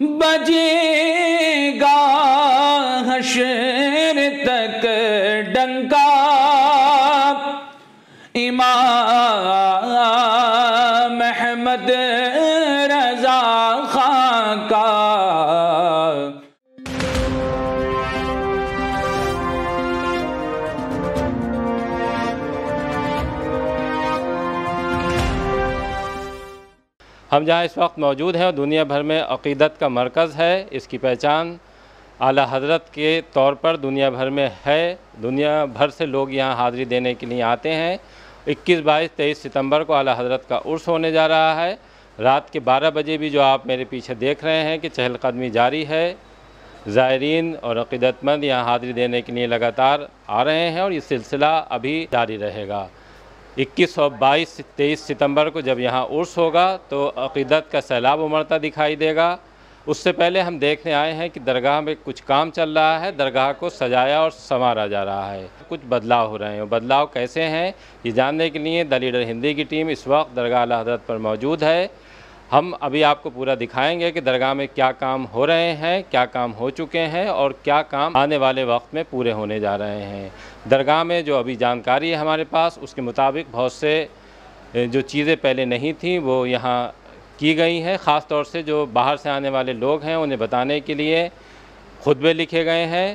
बजेगा हशर हम जहाँ इस वक्त मौजूद हैं और दुनिया भर में अक़ीदत का मरकज़ है इसकी पहचान आला हजरत के तौर पर दुनिया भर में है दुनिया भर से लोग यहाँ हाज़िरी देने के लिए आते हैं 21, बाईस तेईस सितंबर को आला हजरत का उर्स होने जा रहा है रात के 12 बजे भी जो आप मेरे पीछे देख रहे हैं कि चहलकदमी जारी है ज़ायरीन और अक़ीदतमंद यहाँ हाज़िरी देने के लिए लगातार आ रहे हैं और ये सिलसिला अभी जारी रहेगा इक्कीस और बाईस तेईस सितम्बर को जब यहाँ उर्स होगा तो अकीदत का सैलाब उमड़ता दिखाई देगा उससे पहले हम देखने आए हैं कि दरगाह में कुछ काम चल रहा है दरगाह को सजाया और संवारा जा रहा है कुछ बदलाव हो रहे हैं बदलाव कैसे हैं ये जानने के लिए दलीडर हिंदी की टीम इस वक्त दरगाह हजरत पर मौजूद है हम अभी आपको पूरा दिखाएंगे कि दरगाह में क्या काम हो रहे हैं क्या काम हो चुके हैं और क्या काम आने वाले वक्त में पूरे होने जा रहे हैं दरगाह में जो अभी जानकारी है हमारे पास उसके मुताबिक बहुत से जो चीज़ें पहले नहीं थी वो यहाँ की गई हैं ख़ास तौर से जो बाहर से आने वाले लोग हैं उन्हें बताने के लिए खुतबे लिखे गए हैं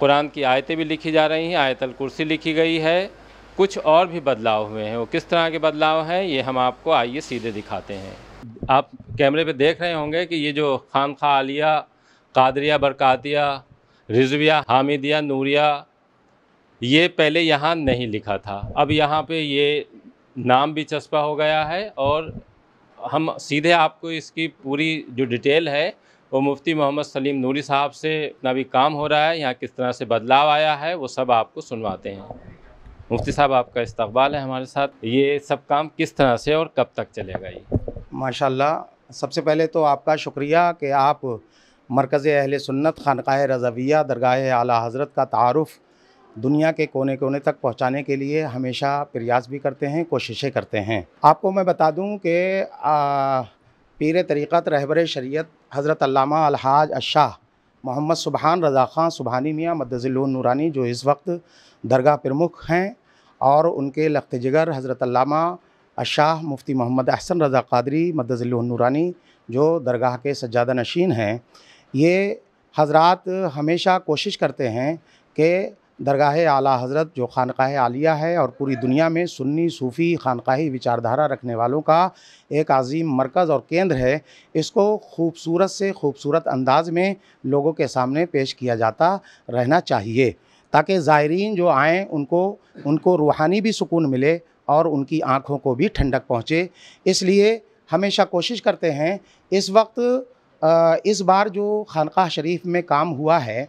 कुरान की आयतें भी लिखी जा रही हैं आयतल कुर्सी लिखी गई है कुछ और भी बदलाव हुए हैं वो किस तरह के बदलाव हैं ये हम आपको आइए सीधे दिखाते हैं आप कैमरे पे देख रहे होंगे कि ये जो खान खा आलिया कादरिया बरकातिया रिजविया हामिदिया नूरिया ये पहले यहाँ नहीं लिखा था अब यहाँ पे ये नाम भी चस्पा हो गया है और हम सीधे आपको इसकी पूरी जो डिटेल है वो मुफ्ती मोहम्मद सलीम नूरी साहब से अपना भी काम हो रहा है यहाँ किस तरह से बदलाव आया है वो सब आपको सुनवाते हैं मुफ्ती साहब आपका इस्तबाल है हमारे साथ ये सब काम किस तरह से और कब तक चलेगा ये माशाल्लाह सबसे पहले तो आपका शुक्रिया कि आप मरकज़ अहल सुन्नत खानक रज़विया दरगाह आला हज़रत का तारफ़ दुनिया के कोने कोने तक पहुंचाने के लिए हमेशा प्रयास भी करते हैं कोशिशें करते हैं आपको मैं बता दूं कि पीर तरीक़त रहबर शरीयत हज़रत अल्लामा अलहाज अशाह मोहम्मद सुबहान रज़ा ख़ान सुबहानी मियाँ मदजिल नूरानी जो इस वक्त दरगाह प्रमुख हैं और उनके लख्त जिगर हज़रत अशाह मुफ्ती मोहम्मद अहसन रज़ा कादरी मदजलनूरानी जो दरगाह के सज्जादा नशीन हैं ये हजरत हमेशा कोशिश करते हैं कि दरगाह आला हज़रत जो खानकाह आलिया है और पूरी दुनिया में सुन्नी सूफ़ी खानकाही विचारधारा रखने वालों का एक अजीम मरकज़ और केंद्र है इसको खूबसूरत से खूबसूरत अंदाज में लोगों के सामने पेश किया जाता रहना चाहिए ताकि ज़ायरीन जो आएँ उनको उनको रूहानी भी सुकून मिले और उनकी आँखों को भी ठंडक पहुँचे इसलिए हमेशा कोशिश करते हैं इस वक्त इस बार जो खानका शरीफ में काम हुआ है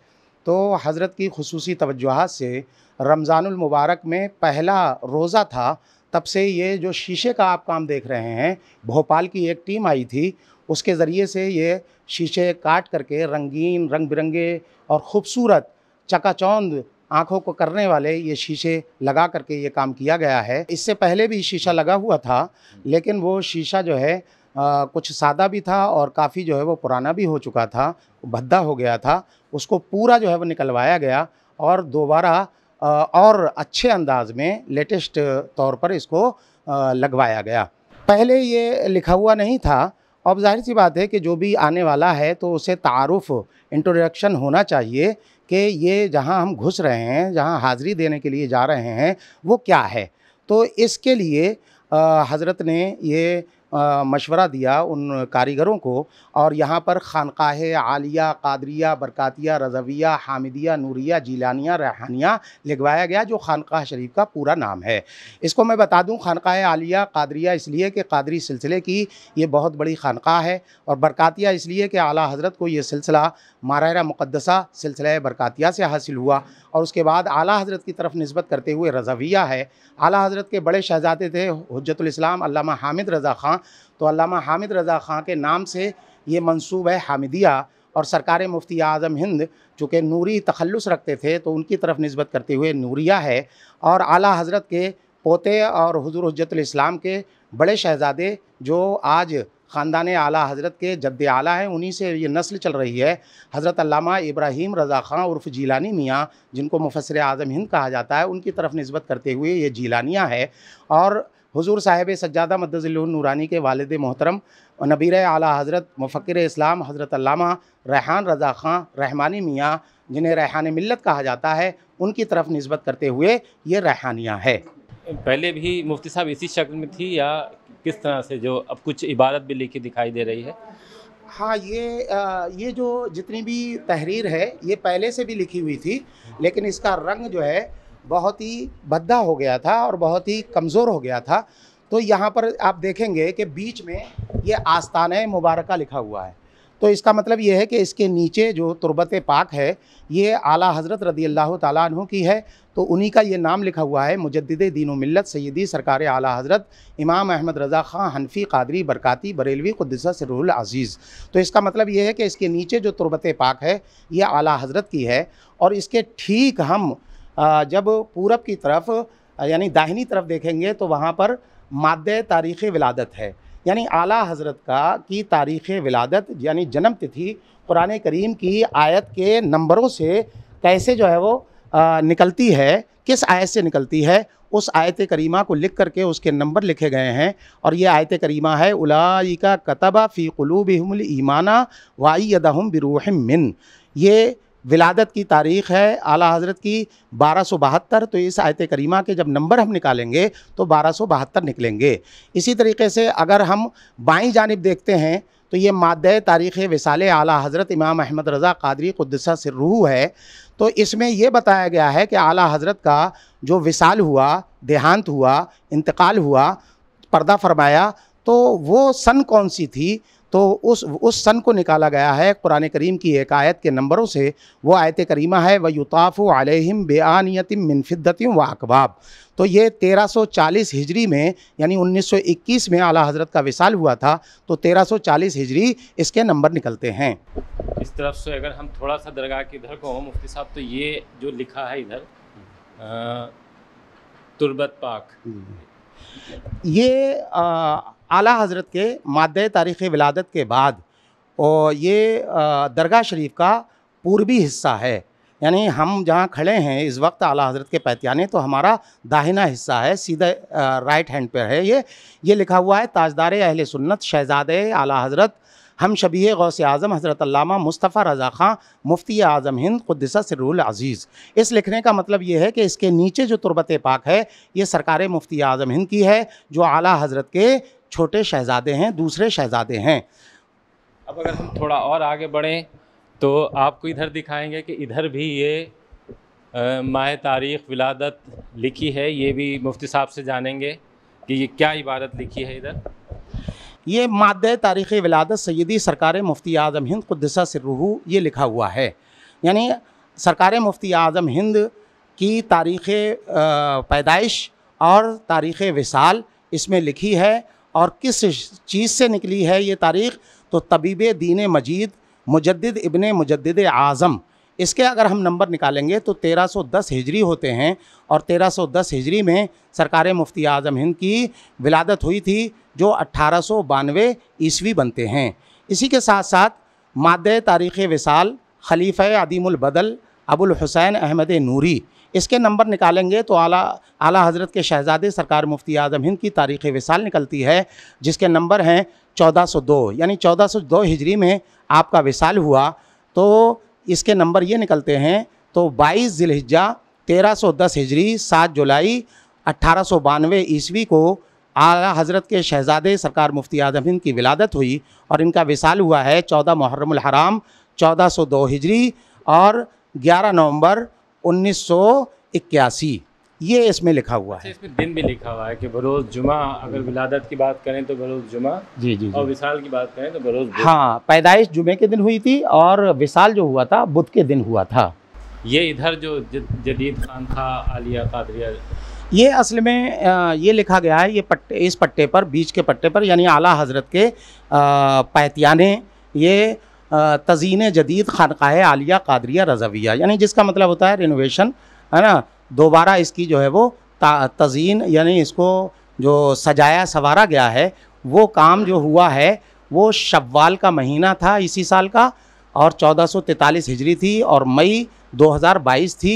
तो हज़रत की खसूस तोजहत से रमज़ानमबारक में पहला रोज़ा था तब से ये जो शीशे का आप काम देख रहे हैं भोपाल की एक टीम आई थी उसके ज़रिए से ये शीशे काट करके रंगीन रंग बिरंगे और ख़ूबसूरत चकाचौंद आंखों को करने वाले ये शीशे लगा करके ये काम किया गया है इससे पहले भी शीशा लगा हुआ था लेकिन वो शीशा जो है आ, कुछ सादा भी था और काफ़ी जो है वो पुराना भी हो चुका था भद्दा हो गया था उसको पूरा जो है वो निकलवाया गया और दोबारा और अच्छे अंदाज में लेटेस्ट तौर पर इसको लगवाया गया पहले ये लिखा हुआ नहीं था अब जाहिर सी बात है कि जो भी आने वाला है तो उसे तारफ़ इंट्रोडक्शन होना चाहिए कि ये जहाँ हम घुस रहे हैं जहाँ हाज़िरी देने के लिए जा रहे हैं वो क्या है तो इसके लिए हज़रत ने ये मशवरा दिया उन कारीगरों को और यहाँ पर ख़ानक़ाह आलिया कादरिया बरकातिया रजविया हामिदिया नूरिया जीलानिया रहानिया लिखवाया गया जो ख़ानक़ाह शरीफ का पूरा नाम है इसको मैं बता दूँ ख़ानक़ाह आलिया कादरिया इसलिए कि कादरी सिलसिले की ये बहुत बड़ी ख़ानक़ाह है और बरकातिया इसलिए कि आला हज़रत को ये सिलसिला मारा मुक़दसा सिलसिला बरकातिया से हासिल हुआ और उसके बाद आला हज़रत की तरफ नस्बत करते हुए रजविया है आला हज़रत के बड़े शहजादे थे हजरतलाम हामिद रज़ा ख़ान तो अलामा हामिद रज़ा ख़ान के नाम से ये मनसूब है हामिदिया और सरकार मुफ्ती आज़म हिंद चूँकि नूरी तखलस रखते थे तो उनकी तरफ नस्बत करते हुए नूरिया है और आला हज़रत के पोते और हजूर हजतम के बड़े शहज़ादे जो आज ख़ानदान आला हज़रत के जद्द आला हैं उन्हीं से ये नस्ल चल रही है हज़रत अल्लामा इब्राहिम रज़ा ख़ान उर्फ जीलानी मियाँ जिनको मुफसर आज़म हिंद कहा जाता है उनकी तरफ नस्बत करते हुए ये जीलानिया है और हजूर साहिब सज्जादा नूरानी के वालद मोहतरम नबीर आला हज़रत मफ़र इस्लाम हज़रत अल्लामा रहन रज़ा ख़ान रहमानी मियाँ जिन्हें रहहान मिलत कहा जाता है उनकी तरफ नस्बत करते हुए ये रेहानियाँ है पहले भी मुफ्ती साहब इसी शक्ल में थी या किस तरह से जो अब कुछ इबारत भी लिखी दिखाई दे रही है हाँ ये आ, ये जो जितनी भी तहरीर है ये पहले से भी लिखी हुई थी लेकिन इसका रंग जो है बहुत ही भद्दा हो गया था और बहुत ही कमज़ोर हो गया था तो यहाँ पर आप देखेंगे कि बीच में ये आस्थान है मुबारक लिखा हुआ है तो इसका मतलब ये है कि इसके नीचे जो तुरबत पाक है ये आला हज़रत रदी अल्लाह तु की है तो उन्हीं का ये नाम लिखा हुआ है मुजद दीन मिलत सैदी सरकार आला हज़रत इमाम अहमद रज़ा ख़ान हनफी कादरी बरकती बरेलवी कुदसा सरुल अज़ीज़ तो इसका मतलब ये है कि इसके नीचे जो तुरबत पाक है ये आला हज़रत की है और इसके ठीक हम जब पूरब की तरफ यानी दाहिनी तरफ देखेंगे तो वहाँ पर माद तारीख़ विलादत है यानी आला हज़रत का की तारीख़ विलादत यानी जन्म तिथि कुरान करीम की आयत के नंबरों से कैसे जो है वो निकलती है किस आयत से निकलती है उस आयत करीमा को लिख करके उसके नंबर लिखे गए हैं और ये आयत करीमा है का कतबा फ़ी कलूब हमल ईमाना वाईदहम मिन ये विलादत की तारीख़ है आला हज़रत की बारह सौ बहत्तर तो इस आयत करीमा के जब नंबर हम निकालेंगे तो बारह सौ बहत्तर निकलेंगे इसी तरीके से अगर हम बाई जानब देखते हैं तो ये माद तारीख़ विसाल आला हज़रत इमाम अहमद रज़ा कादरी कुदसा रूह है तो इसमें यह बताया गया है कि आला हज़रत का जो विसाल हुआ देहांत हुआ इंतकाल हुआ पर्दा फरमाया तो वो सन कौन सी थी तो उस उस सन को निकाला गया है कुरान करीम की एक आयत के नंबरों से वो आयत करीमा है व युताफ़ आलहिम बेआनियतिम मिनफिद्दतिम व अकबाब तो ये 1340 हिजरी में यानी 1921 में आला हज़रत का विसाल हुआ था तो 1340 हिजरी इसके नंबर निकलते हैं इस तरफ से अगर हम थोड़ा सा दरगाह के इधर को मुफ्ती साहब तो ये जो लिखा है इधर तुरबत पाक ये आ, आला हज़रत के माद तारीख़ विलादत के बाद और ये दरगाह शरीफ का पूर्वी हिस्सा है यानी हम जहाँ खड़े हैं इस वक्त आला हज़रत के पैतियाने तो हमारा दाहिना हिस्सा है सीधे राइट हैंड पर है ये ये लिखा हुआ है ताजदार अहल सुन्नत शहजादे आला हज़रत हम शबी गौस आज़म हज़रत अल्लामा मुस्तफ़ा रज़ा ख़ां मुफ्ती आज़म हिंद खुदसा सिरुल अज़ीज़ इस लिखने का मतलब ये है कि इसके नीचे जो तुरबत पाक है ये सरकार मुफ्ती आज़म हिंद की है जो आला हज़रत के छोटे शहजादे हैं दूसरे शहजादे हैं अब अगर हम थोड़ा और आगे बढ़ें तो आपको इधर दिखाएंगे कि इधर भी ये माह तारीख़ विलादत लिखी है ये भी मुफ्ती साहब से जानेंगे कि ये क्या इबारत लिखी है इधर ये माद तारीख़ विलादत सैदी सरकार मुफ्ती आज़म हिंद कुदसा सिररू ये लिखा हुआ है यानी सरकार मुफ्ती आज़म हिंद की तारीख़ पैदाइश और तारीख़ विसाल इसमें लिखी है और किस चीज़ से निकली है ये तारीख़ तो तबीब दीन मजीद मुजद इबन मुजद आज़म इसके अगर हम नंबर निकालेंगे तो 1310 हिजरी होते हैं और 1310 हिजरी में सरकार मुफ्ती आज़म हिंद की विलादत हुई थी जो अट्ठारह ईस्वी बनते हैं इसी के साथ साथ माद तारीख़ विसाल खलीफ़ अदीमुलबल अबुल हुसैन अहमद नूरी इसके नंबर निकालेंगे तो आला आला हज़रत के शहज़ादे सरकार मुफ्ती आज़म हिंद की तारीख़ विसाल निकलती है जिसके नंबर हैं 1402 यानी 1402 हिजरी में आपका विसाल हुआ तो इसके नंबर ये निकलते हैं तो बाईस ज़िलहिजा 1310 हिजरी 7 जुलाई अट्ठारह ईस्वी को आला हज़रत के शहज़ादे सरकार मुफ्ती आज़म हिंद की विलादत हुई और इनका विसाल हुआ है चौदह मुहर्रम हराम चौदह सौ दो हिजरी और 11 नवंबर उन्नीस ये इसमें लिखा हुआ अच्छा, है इसमें दिन भी लिखा हुआ है कि बरोज़ जुमा अगर विलादत की बात करें तो बरोज़ जुमा जी जी और विशाल की बात करें तो बरोज़ हाँ पैदाइश जुमे के दिन हुई थी और विशाल जो हुआ था बुध के दिन हुआ था ये इधर जो जदीद खान था आलिया कादरिया ये असल में ये लिखा गया है ये पट्टे इस पट्टे पर बीच के पट्टे पर यानी आला हज़रत के पैतियाने ये तजीन जदीद ख़ानक आलिया कादरिया रजविया यानी जिसका मतलब होता है रिनोवेशन है ना दोबारा इसकी जो है वो तजीन यानी इसको जो सजाया संवारा गया है वो काम जो हुआ है वो शव्वाल का महीना था इसी साल का और 1443 हिजरी थी और मई 2022 थी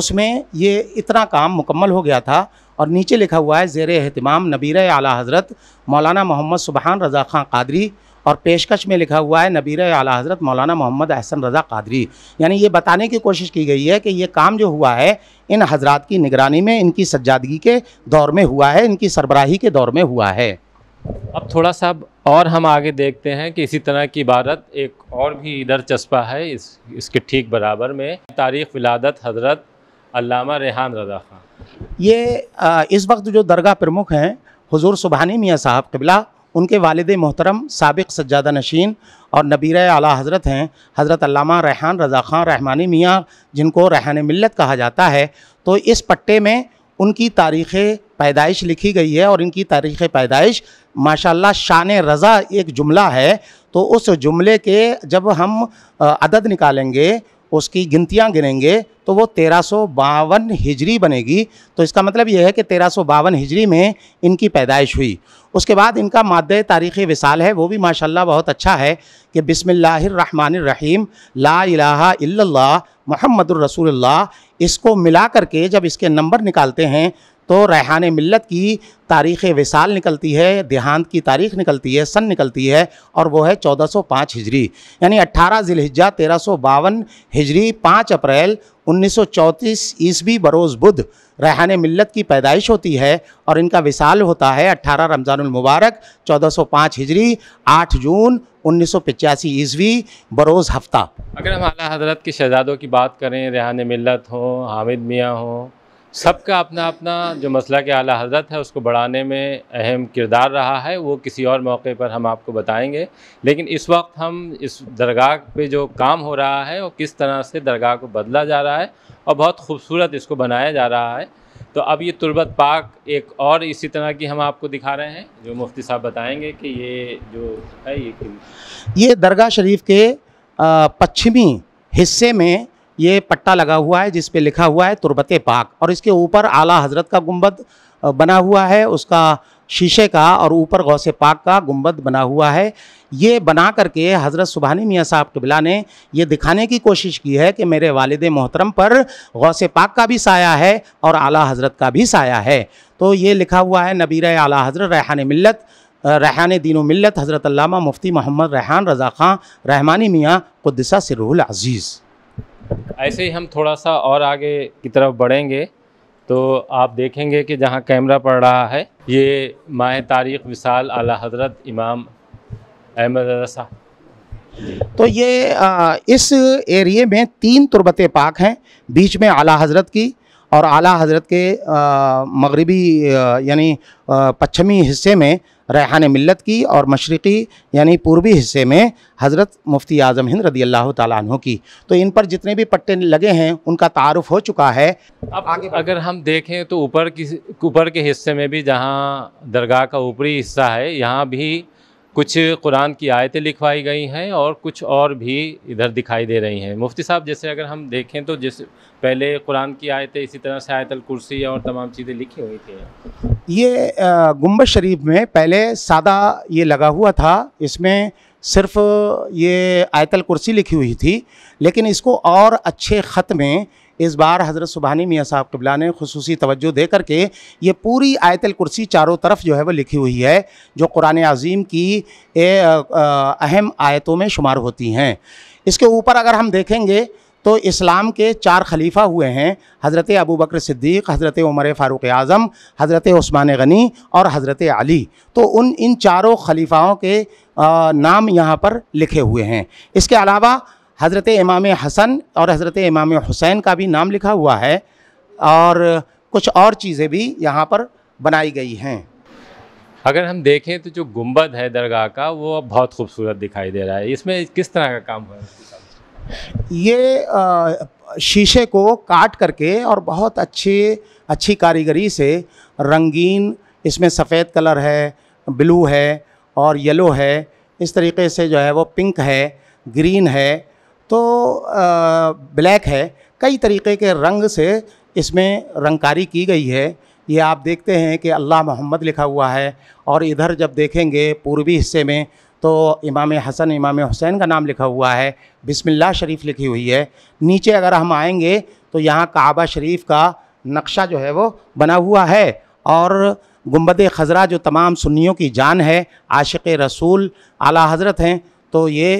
उसमें ये इतना काम मुकम्मल हो गया था और नीचे लिखा हुआ है जेर अहतमाम नबीर आला हज़रत मौलाना मोहम्मद सुबहान रज़ा ख़ान कादरी और पेशकश में लिखा हुआ है नबीर आला हज़रत मौलाना मोहम्मद अहसन रज़ा कादरी यानी ये बताने की कोशिश की गई है कि ये काम जो हुआ है इन हजरात की निगरानी में इनकी सज्जादगी के दौर में हुआ है इनकी सरबराही के दौर में हुआ है अब थोड़ा सा और हम आगे देखते हैं कि इसी तरह की इबारत एक और भी इधर चस्पा है इस इसके ठीक बराबर में तारीख़ विलादत हजरत अलामा रेहान रजा खान ये आ, इस वक्त जो दरगाह प्रमुख हैं हुजूर सुबहानी मियाँ साहब कबिला उनके वालद मोहतरम सबक सज्जादा नशीन और नबीर आला हज़रत हैं हज़रत अल्लामा रहन रज़ा ख़ान रहमानी मियाँ जिनको रेहान मिलत कहा जाता है तो इस पट्टे में उनकी तारीख़ पैदाइश लिखी गई है और इनकी तारीख़ पैदाइश माशा शान रज़ा एक जुमला है तो उस जुमले के जब हम अदद निकालेंगे उसकी गिनतियाँ गिनेंगे तो वो तेरह सौ बावन हिजरी बनेगी तो इसका मतलब यह है कि तेरह सौ बावन हिजरी में इनकी पैदाइश हुई उसके बाद इनका माद तारीख़ी विसाल है वो भी माशाल्लाह बहुत अच्छा है कि बिसमीम ला अला इल्लल्लाह मोहम्मद इसको मिला करके जब इसके नंबर निकालते हैं तो रैहान मिलत की तारीख़ विसाल निकलती है देहांत की तारीख निकलती है सन निकलती है और वो है 1405 हिजरी यानी 18 जिलहिजा तेरह सौ बावन हिजरी 5 अप्रैल 1934 ईस्वी बरोज़ बुध रहान मिलत की पैदाइश होती है और इनका विसाल होता है 18 रमज़ानमबारक 1405 हिजरी 8 जून उन्नीस सौ ईस्वी बरोज़ हफ्ता अगर हम आला हजरत के शहजादों की बात करें रहान मिलत हों हामिद मियाँ हों सबका अपना अपना जो मसला के आला हजरत है उसको बढ़ाने में अहम किरदार रहा है वो किसी और मौके पर हम आपको बताएंगे लेकिन इस वक्त हम इस दरगाह पे जो काम हो रहा है और किस तरह से दरगाह को बदला जा रहा है और बहुत खूबसूरत इसको बनाया जा रहा है तो अब ये तुरबत पाक एक और इसी तरह की हम आपको दिखा रहे हैं जो मुफ्ती साहब बताएँगे कि ये जो है ये ये दरगाह शरीफ के पश्चिमी हिस्से में ये पट्टा लगा हुआ है जिस पे लिखा हुआ है तुरबत पाक और इसके ऊपर आला हज़रत का गुम्बद बना हुआ है उसका शीशे का और ऊपर गौस पाक का गुम्बद बना हुआ है ये बना करके हज़रत सुबहानी मियाँ साहब कबिला ने यह दिखाने की कोशिश की है कि मेरे वालद मोहतरम पर गौ पाक का भी साया है और आला हज़रत का भी साया है तो ये लिखा हुआ है नबीर आला हज़रत रहान मिलत रहान दीन मिलत हज़रत मुफ्ती मोहम्मद रहमान रज़ा ख़ान रहमानी मियाँ कुदसा सिरहुल अज़ीज़ ऐसे ही हम थोड़ा सा और आगे की तरफ बढ़ेंगे तो आप देखेंगे कि जहाँ कैमरा पड़ रहा है ये माह तारीख़ विशाल आला हजरत इमाम अहमद रसा तो ये आ, इस एरिए में तीन तुरबत पाक हैं बीच में आला हजरत की और आला हजरत के मगरबी यानी पश्चिमी हिस्से में रैहान मिलत की और मशरक़ी यानी पूर्वी हिस्से में हज़रत मुफ्ती आज़म हिंद रदी अल्लाह तु की तो इन पर जितने भी पट्टे लगे हैं उनका तारफ़ हो चुका है अब आगे अगर हम देखें तो ऊपर की ऊपर के हिस्से में भी जहाँ दरगाह का ऊपरी हिस्सा है यहाँ भी कुछ कुरान की आयतें लिखवाई गई हैं और कुछ और भी इधर दिखाई दे रही हैं मुफ्ती साहब जैसे अगर हम देखें तो जैसे पहले कुरान की आयतें इसी तरह से आयतल कुर्सी और तमाम चीज़ें लिखी हुई थी ये गुम्बद शरीफ में पहले सादा ये लगा हुआ था इसमें सिर्फ ये आयतल कुर्सी लिखी हुई थी लेकिन इसको और अच्छे ख़त में इस बार हज़रत सुबहानी मियाँ साहब कबला ने खसूस तवज्जो दे करके ये पूरी आयतल कुर्सी चारों तरफ जो है वो लिखी हुई है जो कुरान अजीम की अहम आयतों में शुमार होती हैं इसके ऊपर अगर हम देखेंगे तो इस्लाम के चार खलीफा हुए हैं हज़रत अबू बकर सिद्दीक़ हज़रत उमर फ़ारूक आज़म हज़रत उस्मान गनी और हज़रत अली तो उन इन चारों खलीफाओं के नाम यहाँ पर लिखे हुए हैं इसके अलावा हज़रत इमाम हसन और हज़रत इमाम हुसैन का भी नाम लिखा हुआ है और कुछ और चीज़ें भी यहाँ पर बनाई गई हैं अगर हम देखें तो जो गुंबद है दरगाह का वो अब बहुत खूबसूरत दिखाई दे रहा है इसमें किस तरह का काम हुआ ये शीशे को काट करके और बहुत अच्छे अच्छी कारीगरी से रंगीन इसमें सफ़ेद कलर है ब्लू है और येलो है इस तरीके से जो है वो पिंक है ग्रीन है तो आ, ब्लैक है कई तरीके के रंग से इसमें रंगकारी की गई है ये आप देखते हैं कि अल्लाह मोहम्मद लिखा हुआ है और इधर जब देखेंगे पूर्वी हिस्से में तो इमाम हसन इमाम हुसैन का नाम लिखा हुआ है बिसमिल्ला शरीफ लिखी हुई है नीचे अगर हम आएंगे तो यहाँ काबा शरीफ का नक्शा जो है वो बना हुआ है और गुम्बद खजरा जो तमाम सुन्नियों की जान है आशिक रसूल आला हज़रत हैं तो ये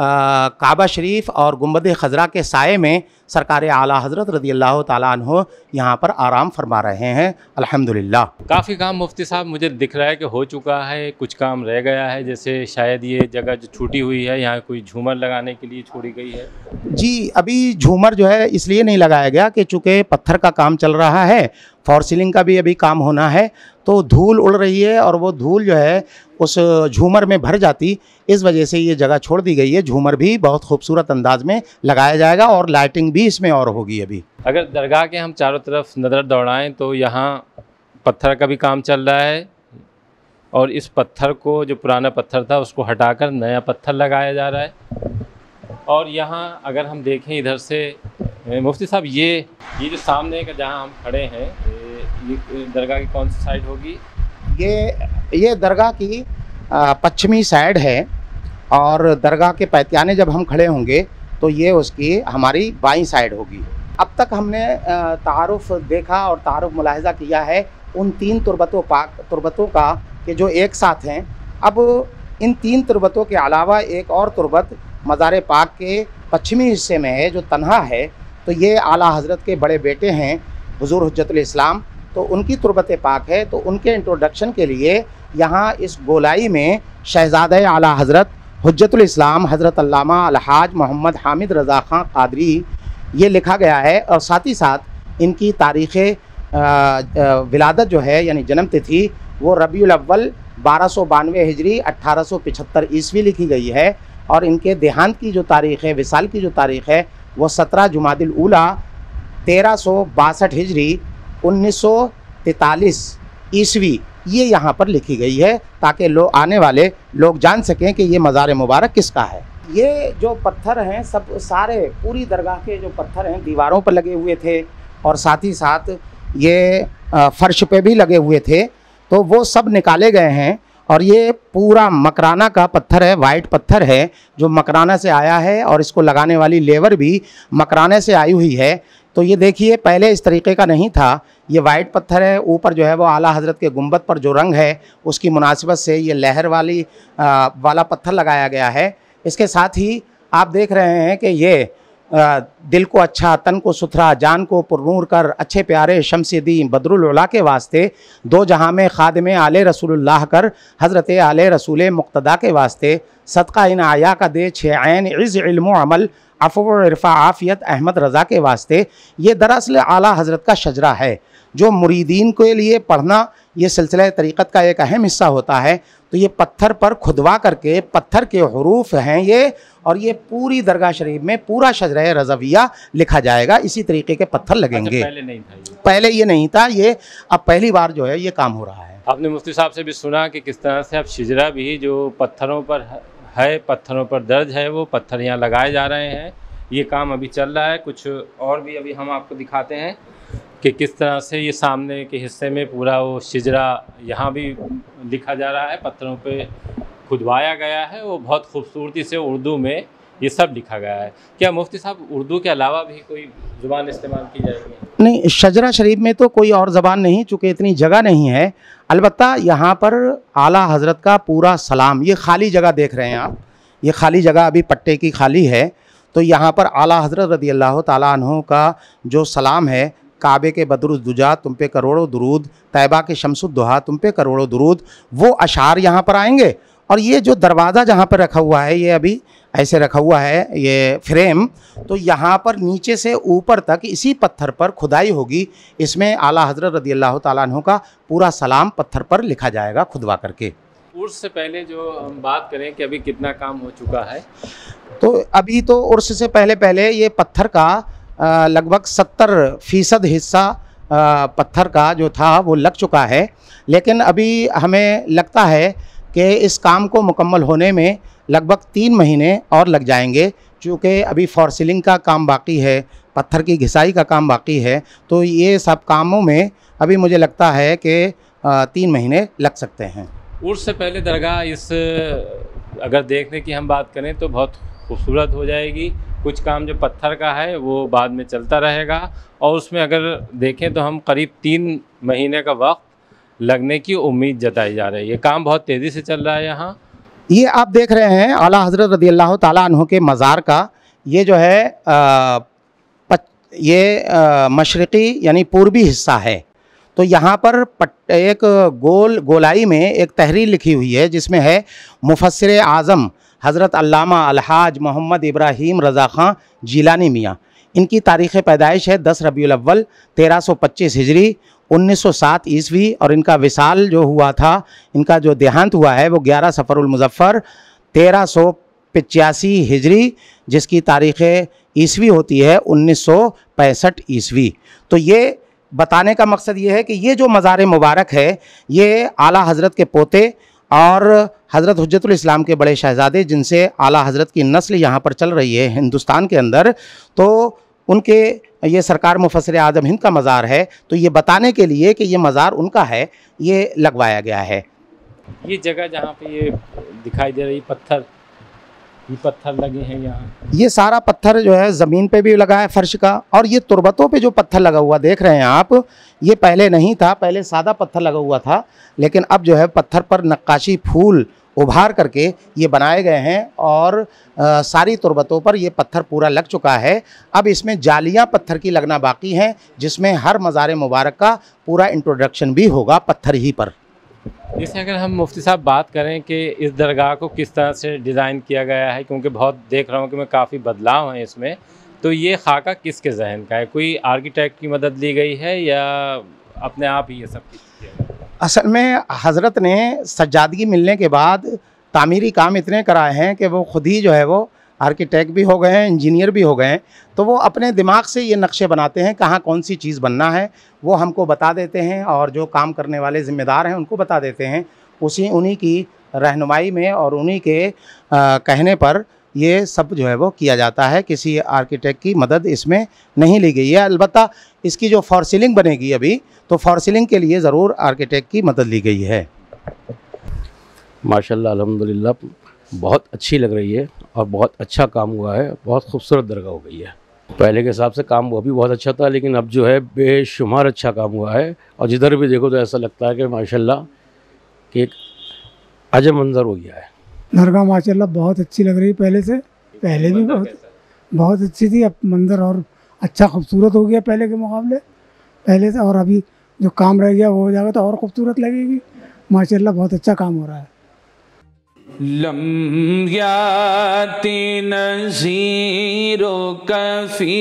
काबा शरीफ और गुम्बद खजरा के साय में सरकार आला हज़रत रदी अल्लाह तु यहाँ पर आराम फरमा रहे हैं अल्हम्दुलिल्लाह काफ़ी काम मुफ्ती साहब मुझे दिख रहा है कि हो चुका है कुछ काम रह गया है जैसे शायद ये जगह जो छूटी हुई है यहाँ कोई झूमर लगाने के लिए छोड़ी गई है जी अभी झूमर जो है इसलिए नहीं लगाया गया कि चूँकि पत्थर का काम चल रहा है फॉर सीलिंग का भी अभी काम होना है तो धूल उड़ रही है और वो धूल जो है उस झूमर में भर जाती इस वजह से ये जगह छोड़ दी गई है झूमर भी बहुत खूबसूरत अंदाज में लगाया जाएगा और लाइटिंग भी इसमें और होगी अभी अगर दरगाह के हम चारों तरफ नज़र दौड़ाएँ तो यहाँ पत्थर का भी काम चल रहा है और इस पत्थर को जो पुराना पत्थर था उसको हटाकर नया पत्थर लगाया जा रहा है और यहाँ अगर हम देखें इधर से मुफ्ती साहब ये ये जो सामने का जहाँ हम खड़े हैं ये दरगाह की कौन सी साइड होगी ये ये दरगाह की पश्चिमी साइड है और दरगाह के पैतियाने जब हम खड़े होंगे तो ये उसकी हमारी बाई साइड होगी अब तक हमने तारफ़ देखा और तारफ़ मुलाहजा किया है उन तीन तुरबतों पाक तुरबतों का कि जो एक साथ हैं अब इन तीन तुरबतों के अलावा एक और तुरबत मज़ार पाक के पश्चिमी हिस्से में है जो तनहा है तो ये आला हज़रत के बड़े बेटे हैं हजूर हजतलाम तो उनकी तुरबत पाक है तो उनके इंट्रोडक्शन के लिए यहाँ इस गोलाई में शहजाद आला हज़रत हजतलाम हज़रत अलहाज मोहम्मद हामिद रज़ा ख़ान कादरी ये लिखा गया है और साथ ही साथ इनकी तारीख़ विलादत जो है यानी जन्म तिथि वो रबी अव्वल बारह सौ बानवे हिजरी अट्ठारह सौ पिछहत्तर ईस्वी लिखी गई है और इनके देहांत की जो तारीख़ है विसाल की जो तारीख़ है वो सत्रह जुमादिल उला तेरह सौ बासठ हिजरी उन्नीस सौ तैतालीस ईस्वी ये यहाँ पर लिखी गई है ताकि लोग आने वाले लोग जान सकें कि ये मज़ार मुबारक किसका है ये जो पत्थर हैं सब सारे पूरी दरगाह के जो पत्थर हैं दीवारों पर लगे हुए थे और साथ ही साथ ये फर्श पे भी लगे हुए थे तो वो सब निकाले गए हैं और ये पूरा मकराना का पत्थर है वाइट पत्थर है जो मकराना से आया है और इसको लगाने वाली लेबर भी मकराने से आई हुई है तो ये देखिए पहले इस तरीके का नहीं था ये वाइट पत्थर है ऊपर जो है वो आला हज़रत के गुम्बद पर जो रंग है उसकी मुनासिबत से ये लहर वाली आ, वाला पत्थर लगाया गया है इसके साथ ही आप देख रहे हैं कि ये दिल को अच्छा तन को सुथरा जान को पुरूर कर अच्छे प्यारे शमसदी बदरुल्ला के वास्ते दो जहाँ में खादम आल रसूलुल्लाह कर हज़रत आल रसूल मुक्तदा के वास्ते सदका इन आया का दे छैन इज़ अमल अफ़ोरफ़ा आफ़ियत अहमद रज़ा के वास्ते ये दरअसल आला हज़रत का शजरा है जो मुरीदीन के लिए पढ़ना ये सिलसिला तरीक़त का एक अहम हिस्सा होता है तो ये पत्थर पर खुदवा करके पत्थर के हरूफ हैं ये और ये पूरी दरगाह शरीफ में पूरा शजर रजविया लिखा जाएगा इसी तरीके के पत्थर अच्छा, लगेंगे पहले नहीं था ये। पहले ये नहीं था ये अब पहली बार जो है ये काम हो रहा है आपने मुफ्ती साहब से भी सुना कि किस तरह से अब शिजरा भी जो पत्थरों पर है पत्थरों पर दर्ज है वो पत्थर यहाँ लगाए जा रहे हैं ये काम अभी चल रहा है कुछ और भी अभी हम आपको दिखाते हैं कि किस तरह से ये सामने के हिस्से में पूरा वो शिजरा यहाँ भी लिखा जा रहा है पत्थरों पे खुदवाया गया है वो बहुत खूबसूरती से उर्दू में ये सब लिखा गया है क्या मुफ्ती साहब उर्दू के अलावा भी कोई ज़ुबान इस्तेमाल की जाएगी नहीं शजरा शरीफ में तो कोई और ज़बान नहीं चूँकि इतनी जगह नहीं है अलबत् यहाँ पर आला हज़रत का पूरा सलाम ये खाली जगह देख रहे हैं आप ये खाली जगह अभी पट्टे की खाली है तो यहाँ पर आला हज़रत रदी अल्लाह तु का जो सलाम है काबे के बदरुद्दुजा तुम पे करोड़ों दरूद तैबा के शमसुद्दुहा तुम पे करोड़ों दरूद वो अशार यहाँ पर आएंगे और ये जो दरवाज़ा जहाँ पर रखा हुआ है ये अभी ऐसे रखा हुआ है ये फ्रेम तो यहाँ पर नीचे से ऊपर तक इसी पत्थर पर खुदाई होगी इसमें आला हजरत रदी अल्लाह तु का पूरा सलाम पत्थर पर लिखा जाएगा खुदवा करके उर्स से पहले जो हम बात करें कि अभी कितना काम हो चुका है तो अभी तो उर्स से पहले पहले ये पत्थर का लगभग सत्तर फीसद हिस्सा पत्थर का जो था वो लग चुका है लेकिन अभी हमें लगता है कि इस काम को मुकम्मल होने में लगभग तीन महीने और लग जाएंगे चूँकि अभी फॉर सीलिंग का काम बाकी है पत्थर की घिसाई का काम बाकी है तो ये सब कामों में अभी मुझे लगता है कि तीन महीने लग सकते हैं उससे से पहले दरगाह इस अगर देखने की हम बात करें तो बहुत खूबसूरत हो जाएगी कुछ काम जो पत्थर का है वो बाद में चलता रहेगा और उसमें अगर देखें तो हम करीब तीन महीने का वक्त लगने की उम्मीद जताई जा रही है ये काम बहुत तेज़ी से चल रहा है यहाँ ये आप देख रहे हैं आला हज़रत रदी अल्लाह तु के मज़ार का ये जो है आ, ये मशरक़ी यानी पूर्वी हिस्सा है तो यहाँ पर एक गोल गोलाई में एक तहरीर लिखी हुई है जिसमें है मुफसर आज़म हज़रत अल्लामा अलहाज मोहम्मद इब्राहिम रज़ा ख़ान जीलानी मियाँ इनकी तारीख़ पैदाइश है दस रबी अव्वल तेरह सौ पच्चीस हिजरी उन्नीस सौ सात ईस्वी और इनका विसाल जो हुआ था इनका जो देहांत हुआ है वो ग्यारह सफ़रमज़फ़र तेरह सौ पचासी हिजरी जिसकी तारीख़ ईस्वी होती है उन्नीस सौ पैंसठ ईस्वी तो ये बताने का मकसद ये है कि ये जो मज़ार मुबारक है ये आला हज़रत के पोते और हज़रत हजरत इस्लाम के बड़े शहज़ादे जिनसे आला हज़रत की नस्ल यहाँ पर चल रही है हिंदुस्तान के अंदर तो उनके ये सरकार मुफसर आजम हिंद का मज़ार है तो ये बताने के लिए कि ये मज़ार उनका है ये लगवाया गया है ये जगह जहाँ पे ये दिखाई दे रही पत्थर ये पत्थर लगे हैं यहाँ ये सारा पत्थर जो है ज़मीन पे भी लगा है फर्श का और ये तुरबतों पे जो पत्थर लगा हुआ देख रहे हैं आप ये पहले नहीं था पहले सादा पत्थर लगा हुआ था लेकिन अब जो है पत्थर पर नक्काशी फूल उभार करके ये बनाए गए हैं और आ, सारी तुरबतों पर ये पत्थर पूरा लग चुका है अब इसमें जालियां पत्थर की लगना बाकी हैं जिसमें हर मज़ार मुबारक का पूरा इंट्रोडक्शन भी होगा पत्थर ही पर जैसे अगर हम मुफ्ती साहब बात करें कि इस दरगाह को किस तरह से डिज़ाइन किया गया है क्योंकि बहुत देख रहा हूँ कि मैं काफ़ी बदलाव हैं इसमें तो ये खाका किसके जहन का है कोई आर्किटेक्ट की मदद ली गई है या अपने आप ही ये सब असल में हज़रत ने सजादगी मिलने के बाद तामीरी काम इतने कराए हैं कि वो खुद ही जो है वो आर्किटेक्ट भी हो गए हैं इंजीनियर भी हो गए हैं तो वो अपने दिमाग से ये नक्शे बनाते हैं कहाँ कौन सी चीज़ बनना है वो हमको बता देते हैं और जो काम करने वाले ज़िम्मेदार हैं उनको बता देते हैं उसी उन्हीं की रहनुमाई में और उन्हीं के आ, कहने पर ये सब जो है वो किया जाता है किसी आर्किटेक्ट की मदद इसमें नहीं ली गई है अलबत् इसकी जो फॉर सीलिंग बनेगी अभी तो फॉर सीलिंग के लिए ज़रूर आर्किटेक्ट की मदद ली गई है माशा अलहमदिल्ला बहुत अच्छी लग रही है और बहुत अच्छा काम हुआ है बहुत खूबसूरत दरगाह हो गई है पहले के हिसाब से काम वो भी बहुत अच्छा था लेकिन अब जो है बेशुमार अच्छा काम हुआ है और जिधर भी देखो तो ऐसा लगता है कि माशाल्लाह कि एक अजब मंजर हो गया है दरगाह माशाल्लाह बहुत अच्छी लग रही है पहले से पहले भी बहुत बहुत अच्छी थी अब मंजर और अच्छा खूबसूरत हो गया पहले के मुकाबले पहले से और अभी जो काम रह गया वो हो जाएगा तो और खूबसूरत लगेगी माशाल्लाह बहुत अच्छा काम हो रहा है लम याति नज़ीरो कफ़ी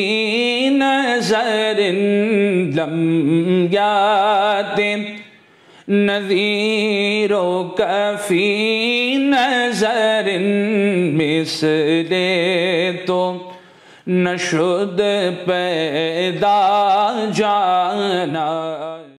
नजर लम याति नज़ीरो कफ़ी नजर मिसले तो नशुद पैदा जाना